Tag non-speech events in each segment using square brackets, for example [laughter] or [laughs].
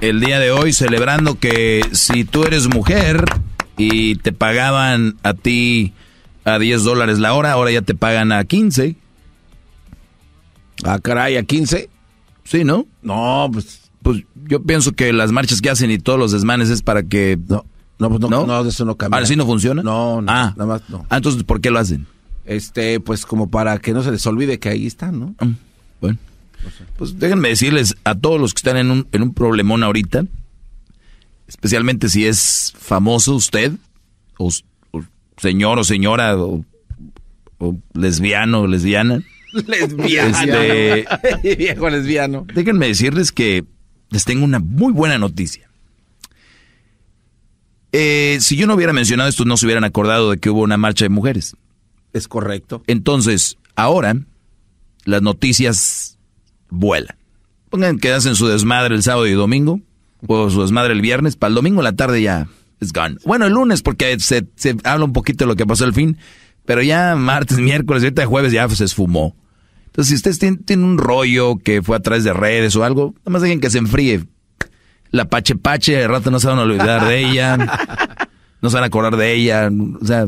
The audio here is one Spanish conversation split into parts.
el día de hoy celebrando que si tú eres mujer y te pagaban a ti a 10 dólares la hora, ahora ya te pagan a 15. Ah, caray, a 15. Sí, ¿no? No, pues, pues yo pienso que las marchas que hacen y todos los desmanes es para que... No, no pues no, ¿no? eso no cambia. ¿Ahora sí no funciona? No, ah. nada más no. Ah, entonces, ¿por qué lo hacen? Este, pues como para que no se les olvide que ahí están, ¿no? Ah, bueno. Pues déjenme decirles a todos los que están en un, problemón ahorita, especialmente si es famoso usted, o, señor o señora, o, lesbiano o lesbiana. [laughs] Lesbiano. Este, [laughs] viejo lesbiano. Déjenme decirles que les tengo una muy buena noticia. Eh, si yo no hubiera mencionado esto, no se hubieran acordado de que hubo una marcha de mujeres. Es correcto. Entonces, ahora, las noticias vuela. Pongan que hacen su desmadre el sábado y domingo, o su desmadre el viernes, para el domingo la tarde ya es gone. Bueno, el lunes, porque se, habla un poquito de lo que pasó el fin, pero ya martes, [laughs] miércoles, ahorita jueves ya se esfumó. Entonces, si ustedes tienen, un rollo que fue a través de redes o algo, nada más dejen que se enfríe. La pache pache, de rato no se van a olvidar de ella, [laughs] no se van a acordar de ella. O sea,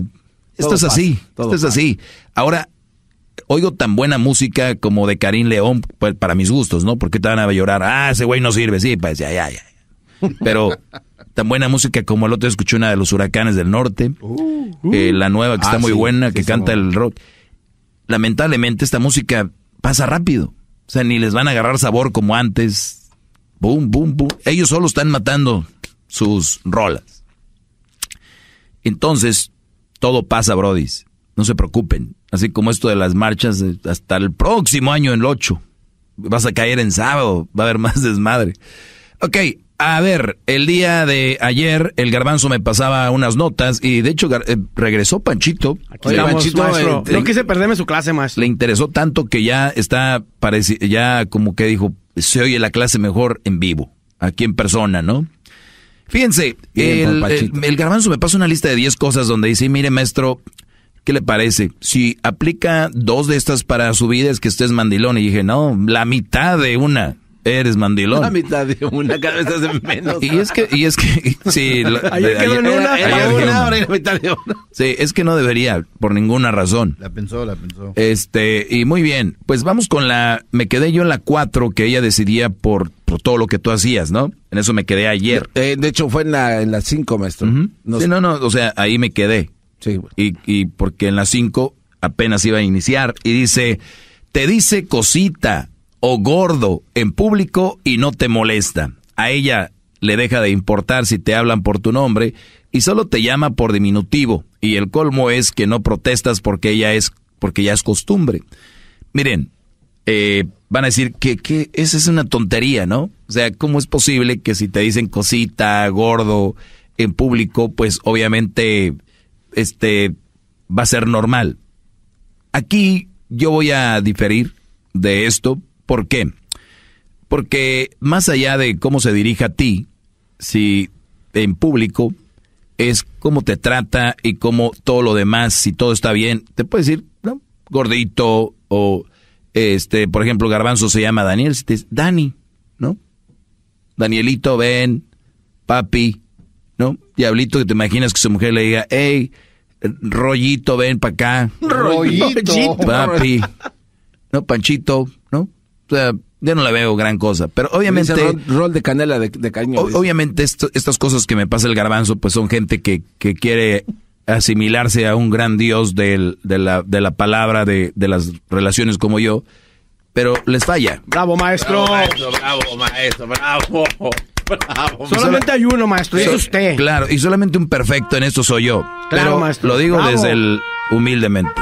esto es así, esto es así. Ahora, oigo tan buena música como de Karim León pues, para mis gustos, ¿no? Porque te van a llorar, ah, ese güey no sirve, sí, pues ya, ya, ya. Pero tan buena música como el otro escuché una de los huracanes del norte, uh, uh. Eh, la nueva que está ah, muy buena, que canta el rock. Lamentablemente esta música pasa rápido, o sea, ni les van a agarrar sabor como antes. Boom, boom, boom. Ellos solo están matando sus rolas. Entonces, todo pasa, brodis. No se preocupen. Así como esto de las marchas, hasta el próximo año, el 8. Vas a caer en sábado, va a haber [laughs] más desmadre. Ok, a ver, el día de ayer el garbanzo me pasaba unas notas y de hecho eh, regresó Panchito. Aquí eh, no quise perderme su clase, más Le interesó tanto que ya está, ya como que dijo, se oye la clase mejor en vivo, aquí en persona, ¿no? Fíjense, el, garbanzo me pasa una lista de 10 cosas donde dice, mire maestro, ¿Qué le parece? Si aplica dos de estas para su vida es que estés mandilón. Y dije, no, la mitad de una. Eres mandilón. La mitad de una, cada vez [laughs] menos. Y es que, y es que, [laughs] sí. ayer quedó una, la mitad de una. Sí, es que no debería, por ninguna razón. La pensó, la pensó. Este, y muy bien, pues vamos con la, me quedé yo en la cuatro que ella decidía por, por todo lo que tú hacías, ¿no? En eso me quedé ayer. Eh, de, hecho, fue en la en cinco, maestro. sí, no, no, o sea, ahí me quedé. Y, y porque en las 5 apenas iba a iniciar. Y dice, te dice cosita o gordo en público y no te molesta. A ella le deja de importar si te hablan por tu nombre y solo te llama por diminutivo. Y el colmo es que no protestas porque ella es, porque ya es costumbre. Miren, eh, van a decir que, que esa es una tontería, ¿no? O sea, ¿cómo es posible que si te dicen cosita, gordo, en público, pues obviamente este, va a ser normal. Aquí yo voy a diferir de esto. ¿Por qué? Porque más allá de cómo se dirija a ti, si en público, es cómo te trata y cómo todo lo demás, si todo está bien, te puede decir, ¿no? gordito o este, por ejemplo, Garbanzo se llama Daniel, si te dice, Dani, ¿no? Danielito, ven, papi, ¿no? Diablito, que te imaginas que su mujer le diga, hey, Rollito, ven para acá. Rollito. Papi. No, Panchito, ¿no? O sea, yo no le veo gran cosa. Pero obviamente. Rol, rol, de canela de, de obviamente, estas cosas que me pasa el garbanzo, pues son gente que, quiere asimilarse a un gran dios de, la, de la palabra, de, las relaciones como yo. Pero les falla. Bravo, maestro. Bravo, maestro, bravo, maestro, bravo. Solamente hay uno, maestro, y es usted. Claro, y solamente un perfecto en esto soy yo. Claro, pero maestro. Lo digo desde el humildemente.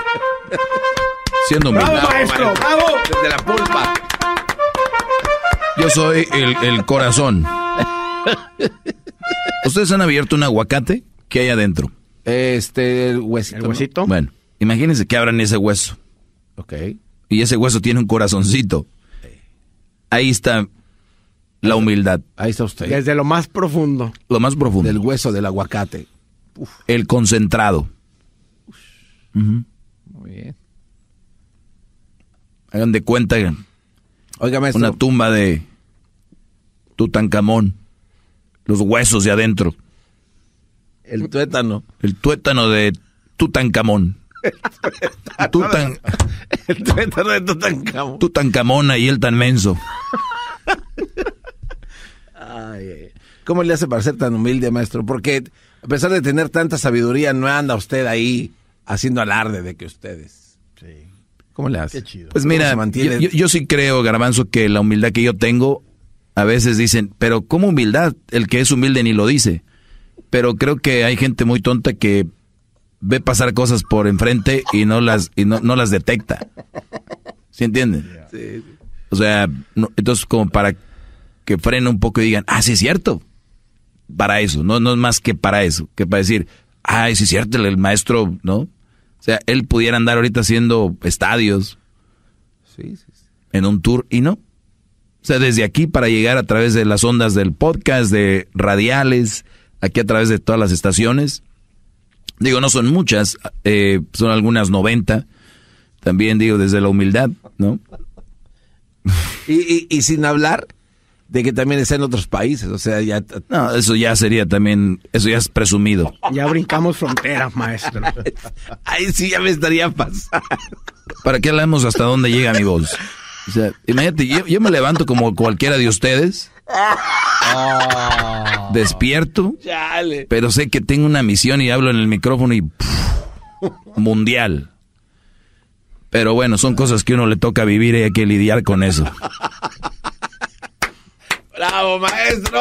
Siendo humilde. maestro! Desde la pulpa. Yo soy el, corazón. ¿Ustedes han abierto un aguacate? ¿Qué hay adentro? Este, el huesito. ¿El huesito? Bueno, imagínense que abran ese hueso. Ok. Y ese hueso tiene un corazoncito. Ahí está la humildad. Ahí está usted. Desde lo más profundo. Lo más profundo. Del hueso del aguacate. El concentrado. Muy bien. Hagan de cuenta. Una tumba de Tutankamón. Los huesos de adentro. El tuétano. El tuétano de Tutankamón. El tuétano, de Tutankamón. Tutankamón y el tan menso. [laughs] ¿Cómo le hace para ser tan humilde, maestro? Porque a pesar de tener tanta sabiduría, no anda usted ahí haciendo alarde de que ustedes. Sí. ¿Cómo le hace? Pues mira, Yo, sí creo, Garbanzo, que la humildad que yo tengo, a veces dicen, pero ¿cómo humildad? El que es humilde ni lo dice. Pero creo que hay gente muy tonta que ve pasar cosas por enfrente y no las, y no, las detecta. ¿Sí entienden? Sí. O sea, entonces como para que frenen un poco y digan, ah, sí es cierto. Para eso, no, no es más que para eso, que para decir, ah, sí es cierto, el maestro, ¿no? O sea, él pudiera andar ahorita haciendo estadios en un tour y no. O sea, desde aquí para llegar a través de las ondas del podcast, de radiales, aquí a través de todas las estaciones. Digo, no son muchas, eh, son algunas 90. También digo, desde la humildad, ¿no? [laughs] y sin hablar de que también está en otros países. O sea, ya. No, eso ya sería también. Eso ya es presumido. Ya brincamos fronteras, maestro. Ahí [laughs] sí ya me estaría pasando. ¿Para qué hablamos hasta dónde llega mi voz? O sea, imagínate, yo, me levanto como cualquiera de ustedes. Ah. Despierto. Pero sé que tengo una misión y hablo en el micrófono y. mundial. Pero bueno, son cosas que uno le toca vivir y hay que lidiar con eso. [laughs] ¡Bravo, maestro!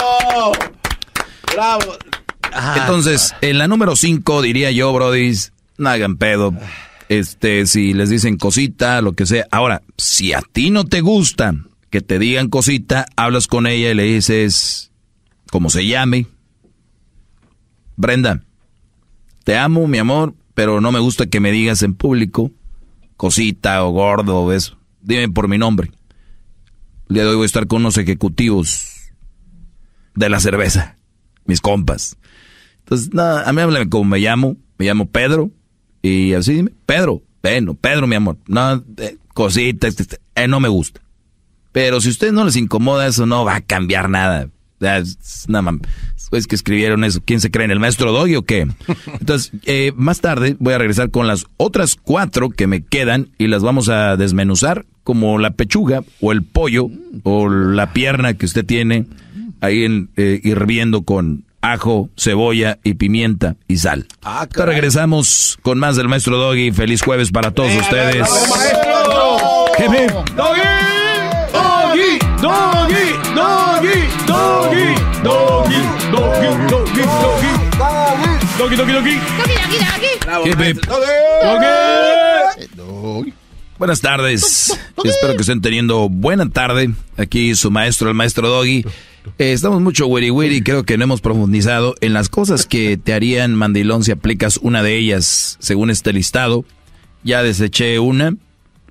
¡Bravo! Entonces, en la número 5 diría yo, Brody, no hagan pedo. Este, si les dicen cosita, lo que sea. Ahora, si a ti no te gusta que te digan cosita, hablas con ella y le dices, como se llame, Brenda, te amo, mi amor, pero no me gusta que me digas en público cosita o gordo o eso. Dime por mi nombre. Le día voy a estar con unos ejecutivos de la cerveza, mis compas. Entonces, nada, a mí háblame como me llamo, me llamo Pedro, y así dime, Pedro, bueno, Pedro, mi amor, no, eh, cositas, eh, no me gusta. Pero si a ustedes no les incomoda eso, no va a cambiar nada. Es nada más, es que escribieron eso. ¿Quién se cree en ¿El maestro Doggy o qué? [laughs] Entonces, eh, más tarde voy a regresar con las otras cuatro que me quedan y las vamos a desmenuzar como la pechuga o el pollo o la pierna que usted tiene ahí eh, hirviendo con ajo, cebolla y pimienta y sal. Ah, regresamos con más del maestro Doggy. Feliz jueves para todos ustedes. doggy, doggy, doggy, doggy, doggy, doggy, doggy, doggy, doggy, doggy, doggy, doggy, doggy, Buenas tardes. Espero que estén teniendo buena tarde. Aquí su maestro, el maestro Doggy. Eh, estamos mucho wiri wiri. Creo que no hemos profundizado en las cosas que te harían mandilón si aplicas una de ellas según este listado. Ya deseché una.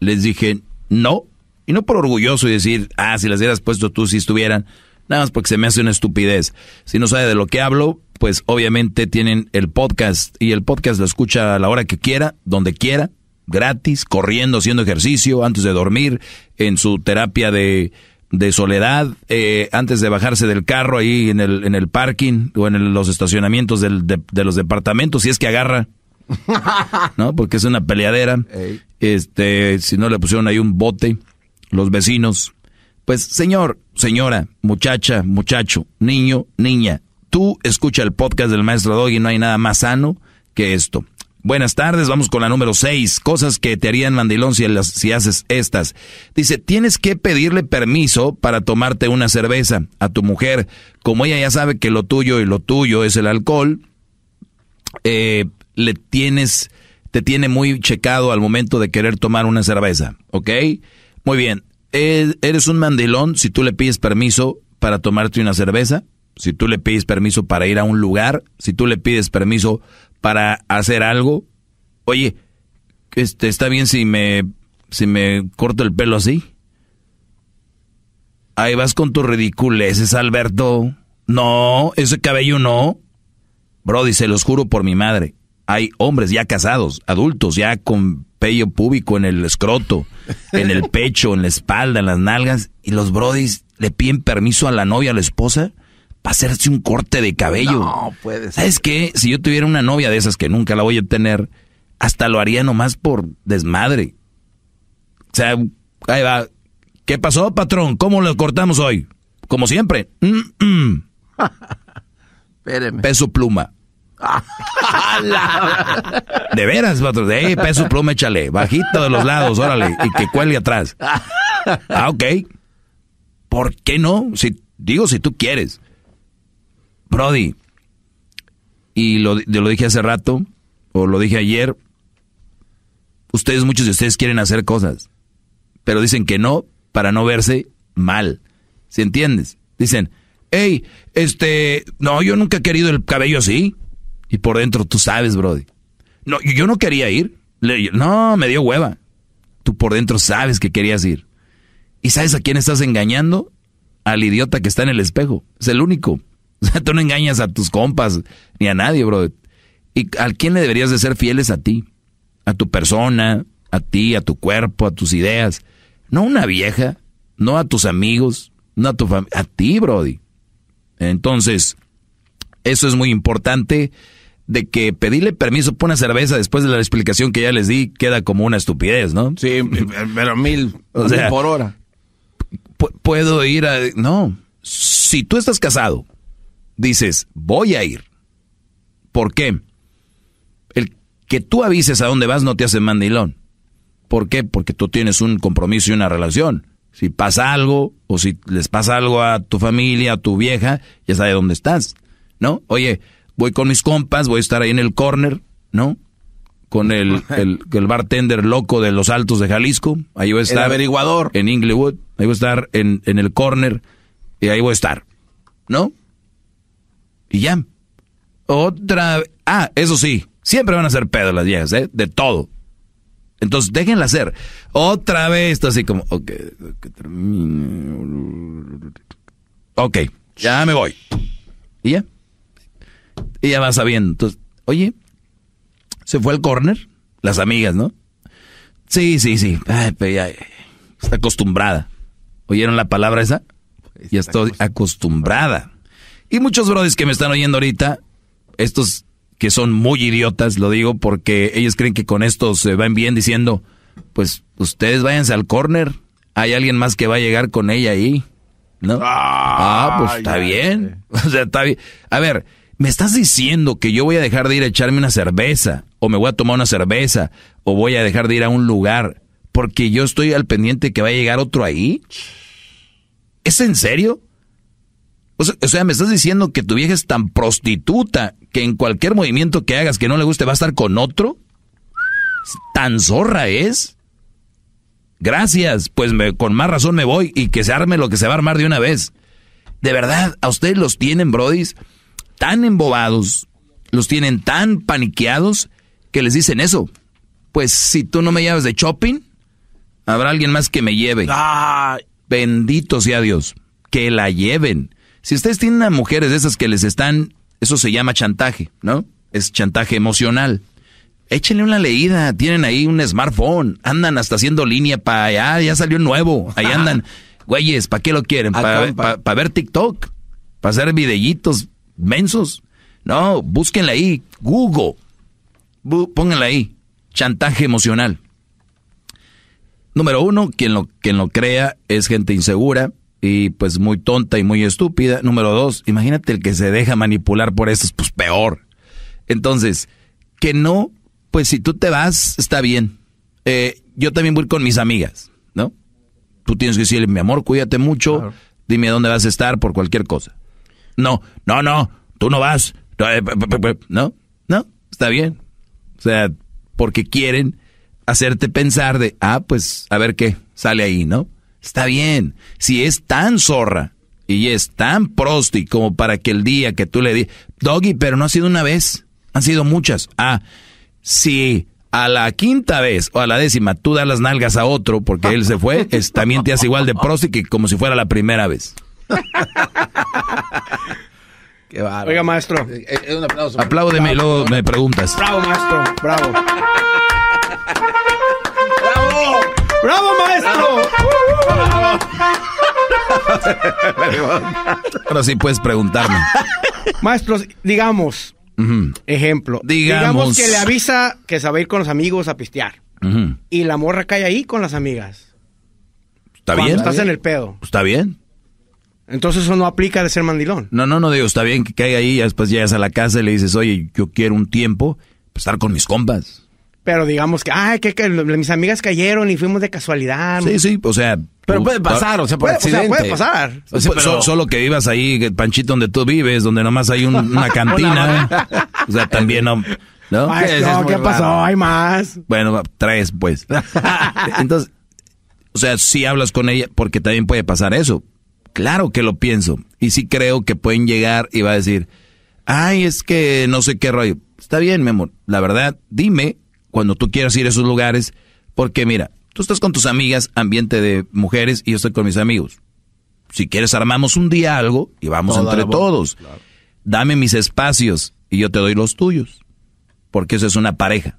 Les dije no. Y no por orgulloso y decir, ah, si las hubieras puesto tú si estuvieran. Nada más porque se me hace una estupidez. Si no sabe de lo que hablo, pues obviamente tienen el podcast. Y el podcast lo escucha a la hora que quiera, donde quiera, gratis, corriendo, haciendo ejercicio, antes de dormir, en su terapia de, soledad, eh, antes de bajarse del carro ahí en el, en el parking o en los estacionamientos del, de, los departamentos, si es que agarra. [laughs] ¿No? Porque es una peleadera. Este, si no le pusieron ahí un bote, los vecinos. Pues, señor, señora, muchacha, muchacho, niño, niña, tú escucha el podcast del maestro Doggy, no hay nada más sano que esto. Buenas tardes, vamos con la número 6. Cosas que te harían mandilón si, las, si haces estas. Dice, tienes que pedirle permiso para tomarte una cerveza a tu mujer. Como ella ya sabe que lo tuyo y lo tuyo es el alcohol, eh, le tienes, te tiene muy checado al momento de querer tomar una cerveza. ¿Ok? Muy bien. Eh, ¿Eres un mandilón si tú le pides permiso para tomarte una cerveza? Si tú le pides permiso para ir a un lugar, si tú le pides permiso para hacer algo? Oye, este, ¿está bien si me, si me corto el pelo así? Ahí vas con tus ridiculeces, Alberto. No, ese cabello no. Brody, se los juro por mi madre. Hay hombres ya casados, adultos, ya con pelo púbico en el escroto, en el [laughs] pecho, en la espalda, en las nalgas, y los brodis le piden permiso a la novia, a la esposa, para hacerse un corte de cabello. No, puede ser. ¿Sabes qué? Si yo tuviera una novia de esas que nunca la voy a tener, hasta lo haría nomás por desmadre. O sea, ahí va. ¿Qué pasó, patrón? ¿Cómo lo cortamos hoy? Como siempre. [laughs] Espéreme. Peso pluma. [laughs] de veras, patrón. Eh, peso pluma, échale. Bajito de los lados, órale. Y que cuelgue atrás. Ah, ok. ¿Por qué no? Si, digo, si tú quieres. Brody, y lo, lo dije hace rato, o lo dije ayer, ustedes, muchos de ustedes quieren hacer cosas, pero dicen que no para no verse mal. ¿Sí entiendes? Dicen, hey, este, no, yo nunca he querido el cabello así. Y por dentro tú sabes, Brody. No, yo no quería ir. no, me dio hueva. Tú por dentro sabes que querías ir. ¿Y sabes a quién estás engañando? Al idiota que está en el espejo. Es el único. [laughs] O sea, tú no engañas a tus compas ni a nadie, bro. ¿Y a quién le deberías de ser fieles a ti? A tu persona, a ti, a tu cuerpo, a tus ideas. No a una vieja, no a tus amigos, no a tu familia, a ti, Brody. Entonces, eso es muy importante de que pedirle permiso por una cerveza después de la explicación que ya les di queda como una estupidez, ¿no? Sí, pero mil [laughs] por hora. Puedo ir a... No, si tú estás casado dices, voy a ir. ¿Por qué? El que tú avises a dónde vas no te hace mandilón. ¿Por qué? Porque tú tienes un compromiso y una relación. Si pasa algo o si les pasa algo a tu familia, a tu vieja, ya sabe dónde estás, ¿no? Oye, voy con mis compas, voy a estar ahí en el corner, ¿no? Con el, [laughs] bartender loco de los Altos de Jalisco. Ahí voy a estar. El averiguador. En Inglewood. Ahí voy a estar en, en el corner. Y ahí voy a estar, ¿no? Y ya. Otra. Ah, eso sí. Siempre van a ser pedo las viejas, ¿eh? De todo. Entonces, déjenla hacer. Otra vez, está así como. Ok, Ok, ya me voy. Y ya. Y ya va sabiendo. Entonces, oye, se fue al corner. Las amigas, ¿no? Sí, sí, sí. Pues está acostumbrada. ¿Oyeron la palabra esa? Pues, ya estoy acostumbrada. Y muchos brothers que me están oyendo ahorita, estos que son muy idiotas, lo digo porque ellos creen que con esto se van bien diciendo, pues ustedes váyanse al corner, hay alguien más que va a llegar con ella ahí, ¿no? Ah, pues está bien, [laughs] o sea, está bien. A ver, me estás diciendo que yo voy a dejar de ir a echarme una cerveza, o me voy a tomar una cerveza, o voy a dejar de ir a un lugar, porque yo estoy al pendiente que va a llegar otro ahí. ¿Es en serio? O sea, me estás diciendo que tu vieja es tan prostituta que en cualquier movimiento que hagas que no le guste va a estar con otro. Tan zorra es. Gracias, pues con más razón me voy y que se arme lo que se va a armar de una vez. De verdad, a ustedes los tienen, brodis, tan embobados, los tienen tan paniqueados que les dicen eso. Pues si tú no me llevas de shopping, habrá alguien más que me lleve. Ah. Bendito sea Dios, que la lleven si ustedes tienen a mujeres de esas que les están, eso se llama chantaje, ¿no? Es chantaje emocional. Échenle una leída, tienen ahí un smartphone, andan hasta haciendo línea para allá, ya salió nuevo, ahí andan. [laughs] Güeyes, ¿para qué lo quieren? Ah, ¿Para pa, ver TikTok? ¿Para hacer videitos mensos? No, búsquenla ahí, Google, pónganla ahí, chantaje emocional. Número uno, quien lo, quien lo crea es gente insegura, y pues muy tonta y muy estúpida. Número dos, imagínate el que se deja manipular por eso, pues peor. Entonces, que no, pues si tú te vas, está bien. Eh, yo también voy con mis amigas, ¿no? Tú tienes que decirle, mi amor, cuídate mucho, dime dónde vas a estar por cualquier cosa. No, no, no, tú no vas. Eh, no, no, está bien. O sea, porque quieren hacerte pensar de, ah, pues a ver qué sale ahí, ¿no? Está bien, si es tan zorra y es tan prosti como para que el día que tú le digas, Doggy, pero no ha sido una vez, han sido muchas. Ah, si a la quinta vez o a la décima tú das las nalgas a otro porque él se fue, también te hace igual de prosti que como si fuera la primera vez. [laughs] Oiga, maestro. es eh, eh, un aplauso. Apláudeme y luego me preguntas. Bravo, maestro. Bravo. [laughs] ¡Bravo, maestro! Ahora sí puedes preguntarme. Maestros, digamos, ejemplo. Digamos. que le avisa que se va a ir con los amigos a pistear. Y la morra cae ahí con las amigas. ¿Está bien? Estás en el pedo. Pues, está bien. Entonces eso no aplica de ser mandilón. No, no, no, digo, está bien que caiga ahí, y después llegas a la casa y le dices, oye, yo quiero un tiempo para estar con mis compas. Pero digamos que, ay, que, mis amigas cayeron y fuimos de casualidad. Sí, sí, o sea. Pero puede pasar, o sea, puede, pasar. solo que vivas ahí, Panchito, donde tú vives, donde nomás hay una [laughs] cantina. o sea, también no. ¿no? Ay, ¿Qué, qué pasó? Hay más. Bueno, tres, pues. [laughs] Entonces, o sea, si hablas con ella, porque también puede pasar eso. Claro que lo pienso. Y sí creo que pueden llegar y va a decir, ay, es que no sé qué rollo. Está bien, mi amor. La verdad, dime cuando tú quieras ir a esos lugares, porque mira, tú estás con tus amigas, ambiente de mujeres, y yo estoy con mis amigos. Si quieres, armamos un día algo y vamos entre todos. Dame mis espacios y yo te doy los tuyos, porque eso es una pareja.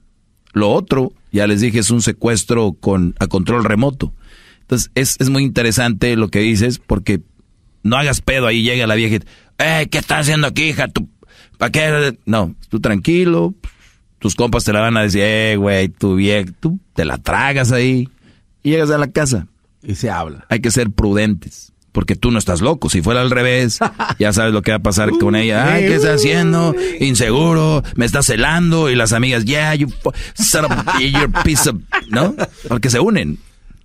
Lo otro, ya les dije, es un secuestro con, a control remoto. Entonces, es, muy interesante lo que dices, porque no hagas pedo, ahí llega la vieja. ¡Eh, qué estás haciendo aquí, hija! ¿Para qué? No, tú tranquilo, tus compas te la van a decir, eh, güey, tú, bien tú te la tragas ahí. Y llegas a la casa. Y se habla. Hay que ser prudentes. Porque tú no estás loco. Si fuera al revés, [laughs] ya sabes lo que va a pasar con ella. Ay, ¿qué está haciendo? Inseguro, me está celando. Y las amigas, ya, you, son [laughs] piece of. ¿No? Porque se unen,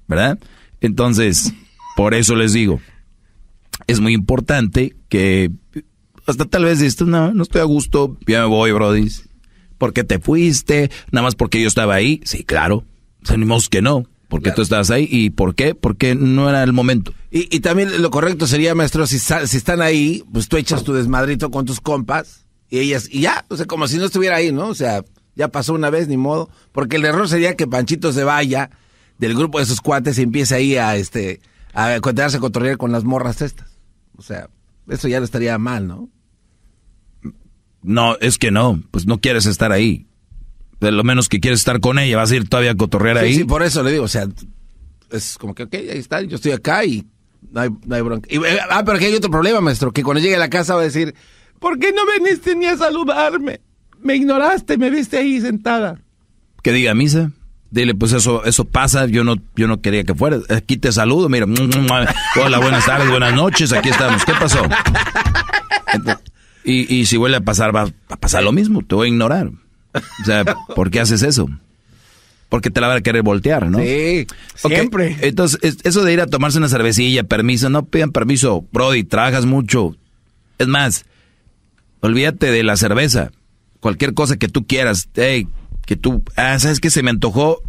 ¿verdad? Entonces, por eso les digo, es muy importante que hasta tal vez dices, no, no estoy a gusto, ya me voy, Brody. ¿Por te fuiste? ¿Nada más porque yo estaba ahí? Sí, claro. Sentimos que no. Porque qué tú estabas ahí y por qué? Porque no era el momento. Y, también lo correcto sería, maestro, si, si, están ahí, pues tú echas tu desmadrito con tus compas y ellas, y ya, o sea, como si no estuviera ahí, ¿no? O sea, ya pasó una vez, ni modo. Porque el error sería que Panchito se vaya del grupo de sus cuates y empiece ahí a, este, a, encontrarse a, con las morras estas. O sea, eso ya no estaría mal, ¿no? No, es que no, pues no quieres estar ahí. De lo menos que quieres estar con ella, vas a ir todavía a cotorrear ahí. Sí, por eso le digo, o sea, es como que, ok, ahí está, yo estoy acá y no hay, bronca. Eh, ah, pero aquí hay otro problema, maestro, que cuando llegue a la casa va a decir, ¿por qué no viniste ni a saludarme? Me ignoraste, me viste ahí sentada. Que diga misa. Dile, pues eso, eso pasa, yo no, yo no quería que fuera. Aquí te saludo, mira. [laughs] Hola, buenas tardes, buenas noches, aquí estamos. ¿Qué pasó? [laughs] Y, y si vuelve a pasar, va a pasar lo mismo, te voy a ignorar. O sea, ¿por qué haces eso? Porque te la van a querer voltear, ¿no? Sí, siempre. Entonces, eso de ir a tomarse una cervecilla, permiso, no pidan permiso. Brody, trabajas mucho. Es más, olvídate de la cerveza. Cualquier cosa que tú quieras. que tú, ah, ¿sabes que Se me antojó.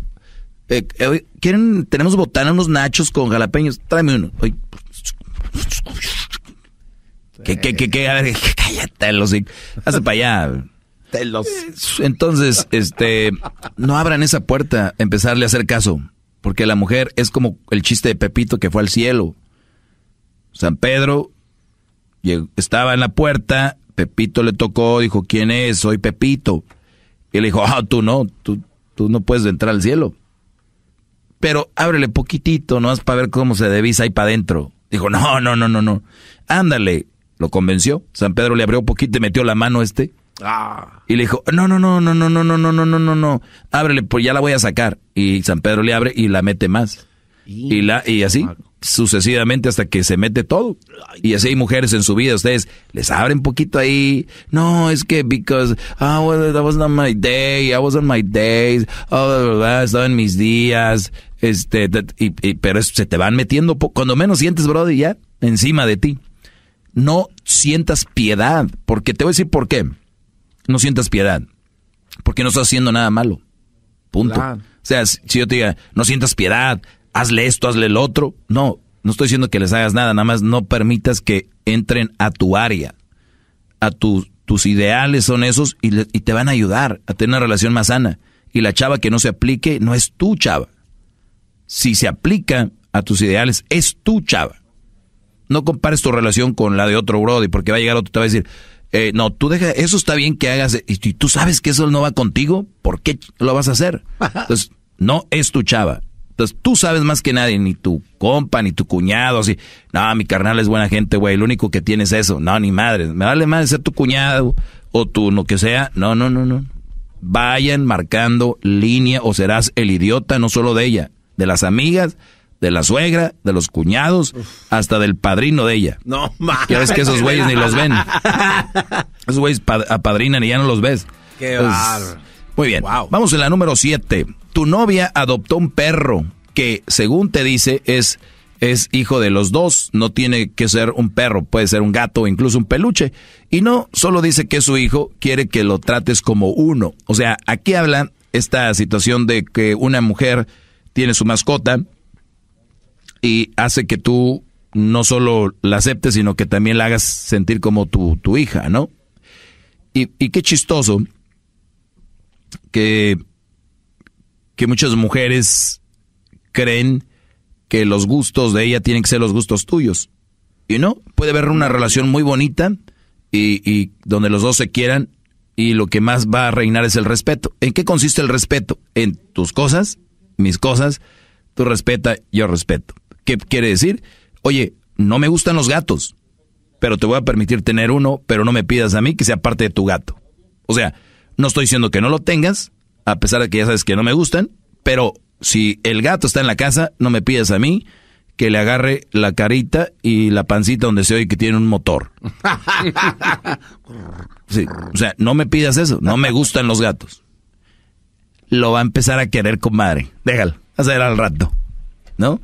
Eh, eh, ¿Quieren, tenemos botana, unos nachos con jalapeños? Tráeme uno. Que, que, que, a ver, [laughs] cállate, los. Hace para allá. [laughs] Telos. Eh, entonces, este, no abran esa puerta, empezarle a hacer caso, porque la mujer es como el chiste de Pepito que fue al cielo. San Pedro estaba en la puerta, Pepito le tocó, dijo, ¿quién es? Soy Pepito. Y le dijo, ah, tú no, tú, tú no puedes entrar al cielo. Pero ábrele poquitito, no es para ver cómo se devisa ahí para adentro. Dijo, no, no, no, no, no. Ándale, lo convenció. San Pedro le abrió un poquito y metió la mano este. Y le dijo, no, no, no, no, no, no, no, no, no, no, no, no. Ábrele, pues ya la voy a sacar. Y San Pedro le abre y la mete más. Y, la, y así sucesivamente hasta que se mete todo. Y así hay mujeres en su vida, ustedes les abren poquito ahí. No, es que because I that was not my day, I was on my days, oh, estaba en mis días. Este, y, pero se te van metiendo, cuando menos sientes, brother, ya encima de ti no sientas piedad, porque te voy a decir por qué. No sientas piedad, porque no estás haciendo nada malo. Punto. O sea, si yo te diga, no sientas piedad, hazle esto, hazle el otro. No, no estoy diciendo que les hagas nada, nada más no permitas que entren a tu área, a tus tus ideales son esos y te van a ayudar a tener una relación más sana. Y la chava que no se aplique no es tu chava. Si se aplica a tus ideales, es tu chava no compares tu relación con la de otro Brody, porque va a llegar otro te va a decir, eh, no, tú deja, eso está bien que hagas, y tú sabes que eso no va contigo, ¿por qué lo vas a hacer? [laughs] Entonces, no es tu chava. Entonces, tú sabes más que nadie, ni tu compa, ni tu cuñado, así. No, mi carnal es buena gente, güey, lo único que tienes es eso. No, ni madre, me vale más ser tu cuñado o tu lo que sea. No, no, no, no. Vayan marcando línea o serás el idiota no solo de ella, de las amigas, de la suegra, de los cuñados, hasta del padrino de ella. No mames. Ya ves que esos güeyes ni los ven. [laughs] esos güeyes apadrinan y ya no los ves. Qué Muy bien. Vamos en la número siete. Tu novia adoptó un perro que, según te dice, es, es hijo de los dos. No tiene que ser un perro, puede ser un gato o incluso un peluche. Y no, solo dice que su hijo, quiere que lo trates como uno. O sea, aquí habla esta situación de que una mujer tiene su mascota y hace que tú no solo la aceptes, sino que también la hagas sentir como tu, hija, ¿no? Y, qué chistoso que, que muchas mujeres creen que los gustos de ella tienen que ser los gustos tuyos. Y no, puede haber una relación muy bonita y, donde los dos se quieran y lo que más va a reinar es el respeto. ¿En qué consiste el respeto? En tus cosas, mis cosas, tú respeta, yo respeto. ¿Qué quiere decir? Oye, no me gustan los gatos, pero te voy a permitir tener uno, pero no me pidas a mí que sea parte de tu gato. O sea, no estoy diciendo que no lo tengas, a pesar de que ya sabes que no me gustan, pero si el gato está en la casa, no me pidas a mí que le agarre la carita y la pancita donde se oye que tiene un motor. [laughs] o sea, no me pidas eso, no me gustan los gatos. Lo va a empezar a querer, comadre. Déjalo, hacer al rato. ¿No?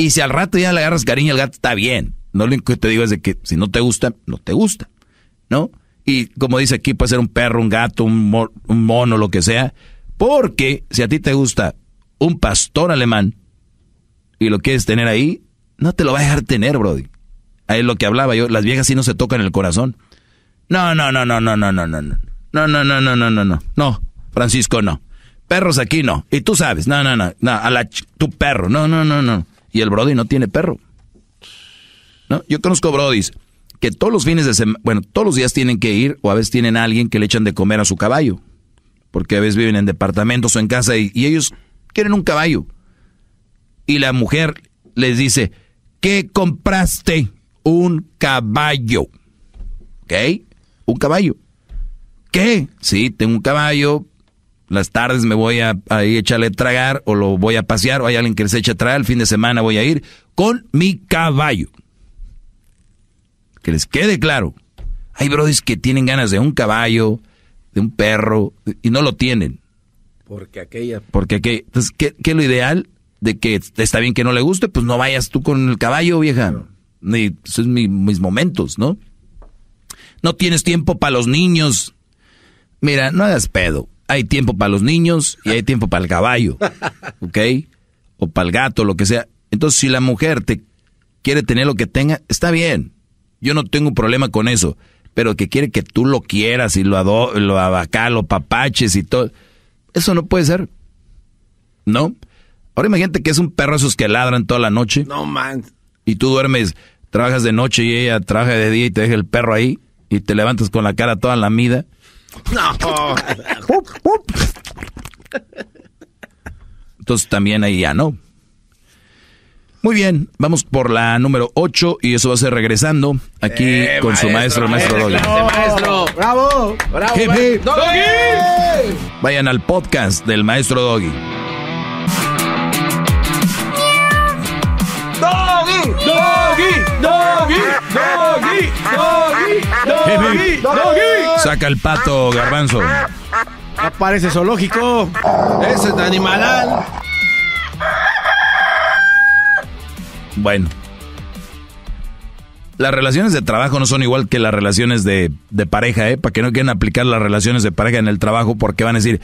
Y si al rato ya le agarras cariño al gato, está bien. No lo único que te digo es de que si no te gusta, no te gusta, ¿no? Y como dice aquí, puede ser un perro, un gato, un, mono, lo que sea. Porque si a ti te gusta un pastor alemán y lo quieres tener ahí, no te lo va a dejar tener, Brody. Ahí es lo que hablaba yo, las viejas sí no se tocan el corazón. No, no, no, no, no, no, no, no, no, no, no, no, no, no, no, no, no, Francisco, no. Perros aquí no. Y tú sabes, no, no, no, no, a tu perro, no, no, no, no. Y el Brody no tiene perro. ¿No? Yo conozco Brodys que todos los fines de semana, bueno, todos los días tienen que ir o a veces tienen a alguien que le echan de comer a su caballo. Porque a veces viven en departamentos o en casa y, ellos quieren un caballo. Y la mujer les dice, ¿qué compraste? Un caballo. ¿Ok? Un caballo. ¿Qué? Sí, tengo un caballo, las tardes me voy a, ahí echarle a tragar o lo voy a pasear o hay alguien que les echa a tragar, el fin de semana voy a ir con mi caballo. Que les quede claro. Hay brodis que tienen ganas de un caballo, de un perro, y no lo tienen. Porque aquella... Porque aquella... Entonces, ¿qué, es lo ideal? De que está bien que no le guste, pues no vayas tú con el caballo, vieja. Ni, esos pues, son mis momentos, ¿no? No tienes tiempo para los niños. Mira, no hagas pedo hay tiempo para los niños y hay tiempo para el caballo, [laughs] ¿ok? O para el gato, lo que sea. Entonces, si la mujer te quiere tener lo que tenga, está bien. Yo no tengo problema con eso. Pero que quiere que tú lo quieras y lo, ado abacá, lo papaches y todo. Eso no puede ser. ¿No? Ahora imagínate que es un perro esos que ladran toda la noche. No, man. Y tú duermes, trabajas de noche y ella trabaja de día y te deja el perro ahí y te levantas con la cara toda lamida. Entonces también ahí ya, ¿no? Muy bien, vamos por la número 8 y eso va a ser regresando aquí eh, con su maestro, maestro Doggy. ¡Bravo! ¡Bravo! Doggy. Vayan al podcast del maestro Doggy. doggy, doggy, doggy, doggy, Saca el pato, garbanzo. Aparece zoológico. Ese es de animalal. Bueno. Las relaciones de trabajo no son igual que las relaciones de, pareja, ¿eh? Para que no quieran aplicar las relaciones de pareja en el trabajo porque van a decir,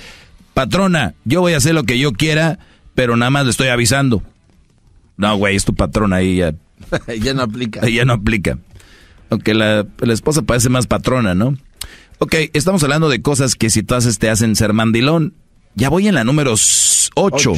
patrona, yo voy a hacer lo que yo quiera, pero nada más le estoy avisando. No, güey, es tu patrona ahí, ya [laughs] ya no aplica. Ya no aplica. Aunque la, esposa parece más patrona, ¿no? Ok, estamos hablando de cosas que si tú haces te hacen ser mandilón. Ya voy en la número 8.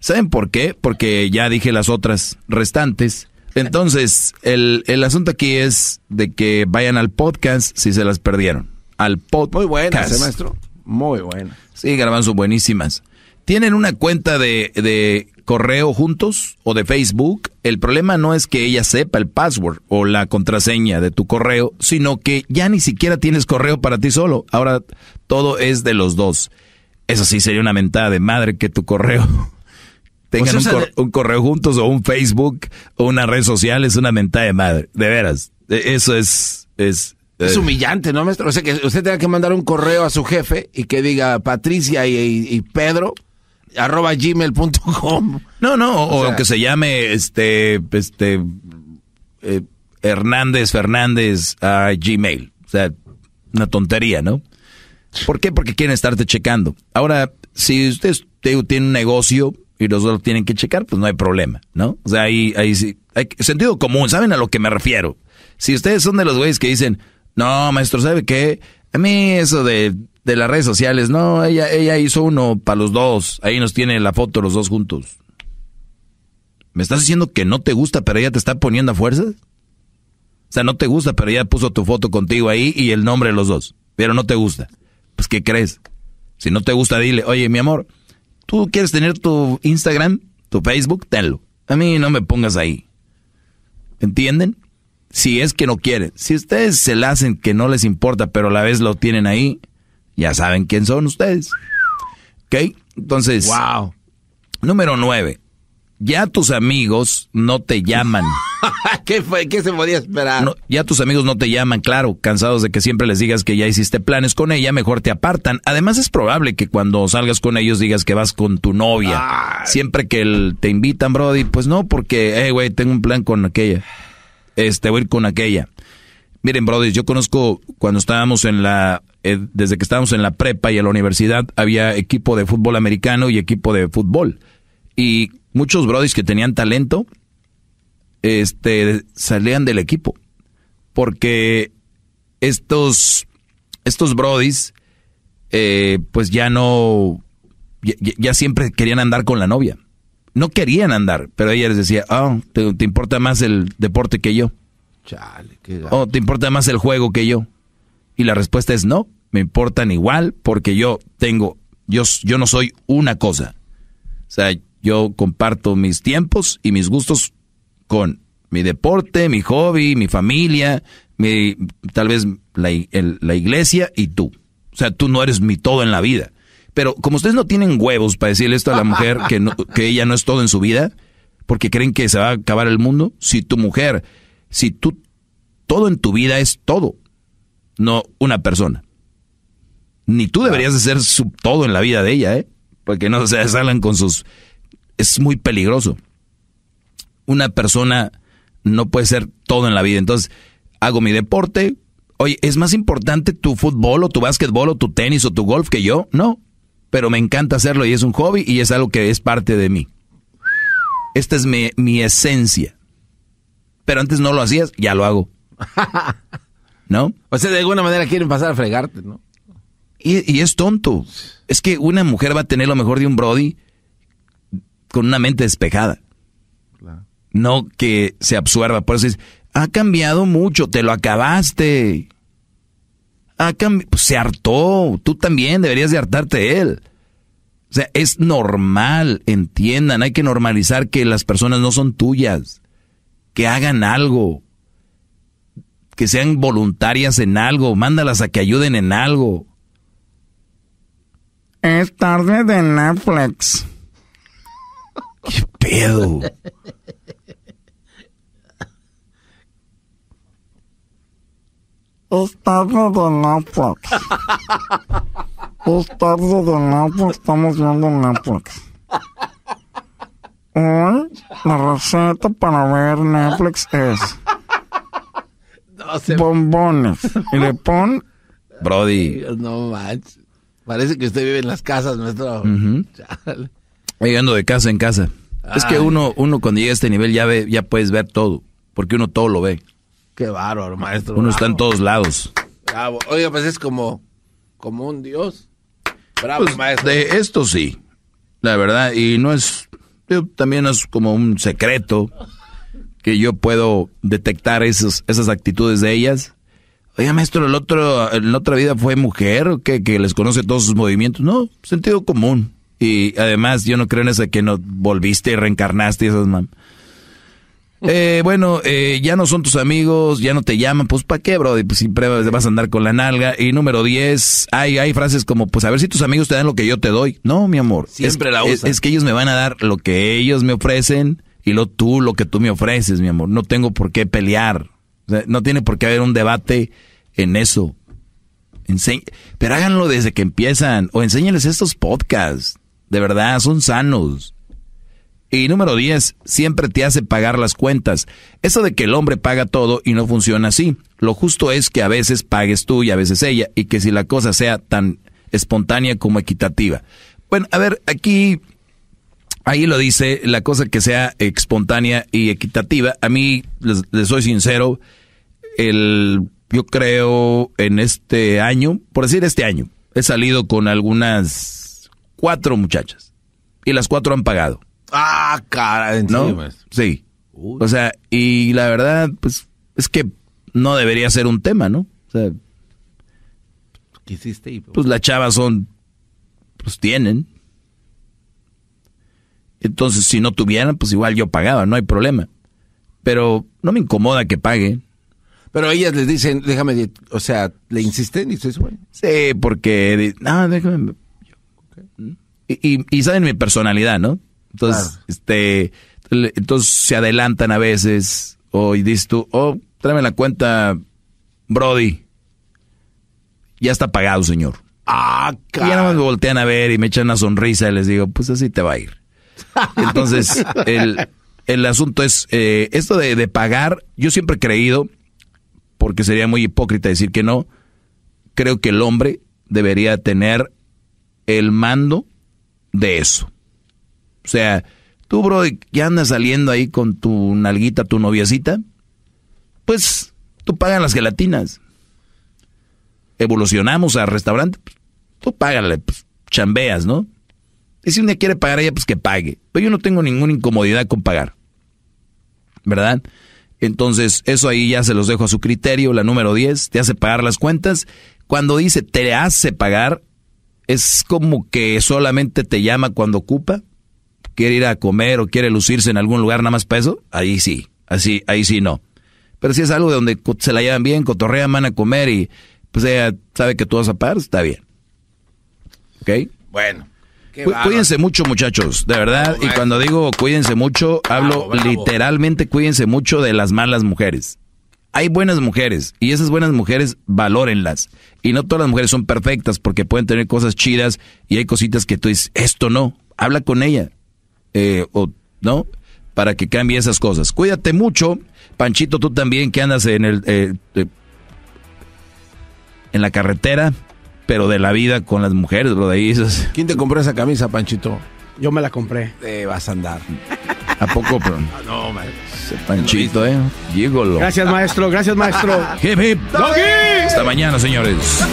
¿Saben por qué? Porque ya dije las otras restantes. Entonces, el, asunto aquí es de que vayan al podcast si se las perdieron. Al podcast. Muy buena, ¿eh, maestro. Muy buenas. Sí, garbanzo, buenísimas. Tienen una cuenta de, de correo juntos o de Facebook, el problema no es que ella sepa el password o la contraseña de tu correo, sino que ya ni siquiera tienes correo para ti solo. Ahora todo es de los dos. Eso sí sería una mentada de madre que tu correo [laughs] tengan pues un, correo juntos o un Facebook o una red social es una mentada de madre. De veras. E, eso es. Es, es eh, humillante, ¿no, maestro? O sea, que usted tenga que mandar un correo a su jefe y que diga Patricia y Pedro arroba gmail.com. No, no, o, que se llame este, este, eh, Hernández Fernández a Gmail. O sea, una tontería, ¿no? ¿Por qué? Porque quieren estarte checando. Ahora, si ustedes tiene tienen un negocio y los dos tienen que checar, pues no hay problema, ¿no? O sea, ahí, ahí sí, hay sentido común, ¿saben a lo que me refiero? Si ustedes son de los güeyes que dicen, no, maestro, ¿sabe qué? A mí eso de de las redes sociales. No, ella, ella hizo uno para los dos. Ahí nos tiene la foto los dos juntos. ¿Me estás diciendo que no te gusta, pero ella te está poniendo a fuerzas? O sea, no te gusta, pero ella puso tu foto contigo ahí y el nombre de los dos. Pero no te gusta. Pues, ¿qué crees? Si no te gusta, dile, oye, mi amor, ¿tú quieres tener tu Instagram, tu Facebook? Tenlo. A mí no me pongas ahí. ¿Entienden? Si es que no quieren. Si ustedes se la hacen que no les importa, pero a la vez lo tienen ahí, ya saben quién son ustedes. ¿Ok? Entonces. Wow. Número nueve. Ya tus amigos no te llaman. [laughs] ¿Qué, fue? ¿Qué se podía esperar? ya tus amigos no te llaman, claro, cansados de que siempre les digas que ya hiciste planes con ella, mejor te apartan. Además es probable que cuando salgas con ellos digas que vas con tu novia. Siempre que te invitan, Brody, pues no, porque, hey, güey, tengo un plan con aquella. Este, voy con aquella. Miren, Brody, yo conozco cuando estábamos en la eh, desde que estábamos en la prepa y en la universidad, había equipo de fútbol americano y equipo de fútbol. Y muchos brodis que tenían talento, este, salían del equipo. Porque estos, estos brodis, eh, pues ya no, ya, siempre querían andar con la novia. No querían andar, pero ella les decía, oh, te, importa más el deporte que yo. Chale, qué oh, te importa más el juego que yo. Y la respuesta es no, me importan igual porque yo tengo, yo, yo no soy una cosa. O sea, yo comparto mis tiempos y mis gustos con mi deporte, mi hobby, mi familia, mi, tal vez la, iglesia y tú. O sea, tú no eres mi todo en la vida. Pero como ustedes no tienen huevos para decirle esto a la mujer, que, [laughs] que ella no es todo en su vida, porque creen que se va a acabar el mundo, si tu mujer, si tú, todo en tu vida es todo, no una persona. Ni tú deberías de ser todo en la vida de ella, ¿eh? Porque no se [laughs] salgan con sus... Es muy peligroso. Una persona no puede ser todo en la vida. Entonces, hago mi deporte. Oye, ¿es más importante tu fútbol o tu básquetbol o tu tenis o tu golf que yo? No, pero me encanta hacerlo y es un hobby y es algo que es parte de mí. Esta es mi, mi esencia. Pero antes no lo hacías, ya lo hago. [laughs] ¿no? O sea, de alguna manera quieren pasar a fregarte, ¿no? Y, es tonto. Es que una mujer va a tener lo mejor de un Brody con una mente despejada. No que se absorba. Por eso es, ha cambiado mucho, te lo acabaste. Pues, se hartó, tú también deberías de hartarte de él. O sea, es normal, entiendan, hay que normalizar que las personas no son tuyas, que hagan algo, que sean voluntarias en algo, mándalas a que ayuden en algo. Es tarde de Netflix. ¿Qué pedo? Es tarde de Netflix. Es tarde de Netflix, estamos viendo Netflix. Hoy la receta para ver Netflix es bombones. Y le pon... Brody. no manches. Parece que usted vive en las casas, nuestro. Uh de casa en casa. Es que uno, uno cuando llega a este nivel ya ya puedes ver todo. Porque uno todo lo ve. Qué bárbaro, maestro. Uno está en todos lados. Bravo. Oiga, pues es como, como un dios. Bravo, pues, maestro. De esto sí. La verdad, y no es. También es como un secreto que yo puedo detectar esos, esas actitudes de ellas. oye maestro, el otro, en otra vida fue mujer, ¿o que les conoce todos sus movimientos. No, sentido común. Y además, yo no creo en eso que no volviste y reencarnaste esas man [laughs] eh, bueno, eh, ya no son tus amigos, ya no te llaman, pues ¿para qué, bro? Pues siempre vas a andar con la nalga. Y número 10, hay, hay frases como, pues a ver si tus amigos te dan lo que yo te doy. No, mi amor. Siempre la usa. es, que ellos me van a dar lo que ellos me ofrecen y lo tú, lo que tú me ofreces, mi amor. No tengo por qué pelear. no tiene por qué haber un debate en eso. Pero háganlo desde que empiezan o enséñales estos podcasts. De verdad, son sanos. Y número 10, siempre te hace pagar las cuentas. Eso de que el hombre paga todo y no funciona así. Lo justo es que a veces pagues tú y a veces ella, y que si la cosa sea tan espontánea como equitativa. Bueno, a ver, aquí Ahí lo dice, la cosa que sea espontánea y equitativa. A mí, les, soy sincero, el, yo creo en este año, por decir este año, he salido con algunas cuatro muchachas y las cuatro han pagado. Ah, cara, ¿no? Sí. O sea, y la verdad, pues es que no debería ser un tema, ¿no? O sea, ¿qué hiciste? Pues las chavas son, pues tienen. Entonces, si no tuvieran, pues igual yo pagaba, no hay problema. Pero no me incomoda que pague. Pero ellas les dicen, déjame, o sea, le insisten y dices, bueno. Sí, porque, no, déjame. Y, saben mi personalidad, ¿no? Entonces, este, entonces se adelantan a veces, o y dices tú, oh, tráeme la cuenta, Brody. Ya está pagado, señor. Ah, y ya me voltean a ver y me echan una sonrisa y les digo, pues así te va a ir. [laughs] Entonces, el, asunto es, eh, esto de, pagar, yo siempre he creído, porque sería muy hipócrita decir que no, creo que el hombre debería tener el mando de eso. O sea, tú, bro, ya andas saliendo ahí con tu nalguita, tu noviacita, pues tú pagas las gelatinas. Evolucionamos al restaurante, pues, tú págale, pues, chambeas, ¿no? Y si un día quiere pagar ella, pues que pague. Pero yo no tengo ninguna incomodidad con pagar. ¿Verdad? Entonces, eso ahí ya se los dejo a su criterio. La número 10, te hace pagar las cuentas. Cuando dice te hace pagar, es como que solamente te llama cuando ocupa. Quiere ir a comer o quiere lucirse en algún lugar nada más para Ahí sí, ahí sí no. Pero si es algo de donde se la llevan bien, cotorrea van a comer y pues ella sabe que tú vas a pagar, está bien. ¿Ok? Bueno, cuídense mucho, muchachos, de verdad. y cuando digo cuídense mucho, hablo literalmente cuídense mucho de las malas mujeres. Hay buenas mujeres y esas buenas mujeres valórenlas. Y no todas las mujeres son perfectas porque pueden tener cosas chidas y hay cositas que tú dices, esto no, habla con ella. Eh, o, ¿No? Para que cambie esas cosas. Cuídate mucho, Panchito, tú también que andas en el... Eh, eh, en la carretera, pero de la vida con las mujeres, bro. De ¿Quién te compró esa camisa, Panchito? Yo me la compré. Eh, vas a andar. ¿A poco, bro? [laughs] Ah, no, man. Panchito, eh. loco. Gracias, maestro. Gracias, maestro. hip, hip. Hasta mañana, señores.